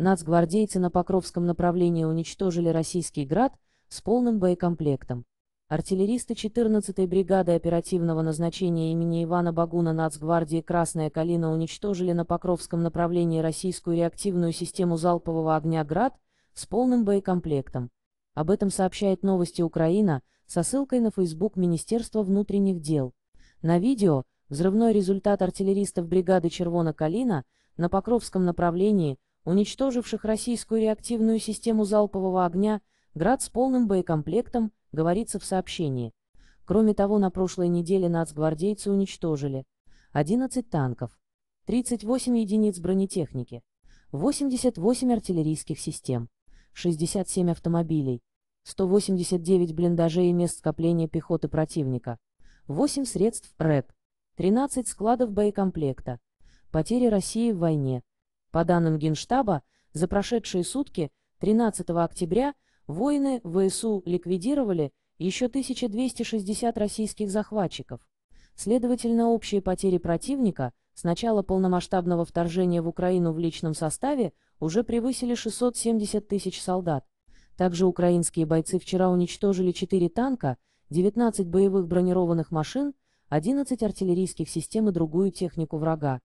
Нацгвардейцы на Покровском направлении уничтожили российский «Град» с полным боекомплектом. Артиллеристы 14-й бригады оперативного назначения имени Ивана Багуна Нацгвардии «Красная Калина» уничтожили на Покровском направлении российскую реактивную систему залпового огня «Град» с полным боекомплектом. Об этом сообщает новости Украина со ссылкой на Facebook Министерства внутренних дел. На видео взрывной результат артиллеристов бригады «Червона Калина» на Покровском направлении – уничтоживших российскую реактивную систему залпового огня, «Град» с полным боекомплектом, говорится в сообщении. Кроме того, на прошлой неделе нацгвардейцы уничтожили 11 танков, 38 единиц бронетехники, 88 артиллерийских систем, 67 автомобилей, 189 блиндажей и мест скопления пехоты противника, 8 средств РЭП, 13 складов боекомплекта. Потери России в войне. По данным Генштаба, за прошедшие сутки, 13 октября, воины ВСУ ликвидировали еще 1260 российских захватчиков. Следовательно, общие потери противника с начала полномасштабного вторжения в Украину в личном составе уже превысили 670 тысяч солдат. Также украинские бойцы вчера уничтожили 4 танка, 19 боевых бронированных машин, 11 артиллерийских систем и другую технику врага.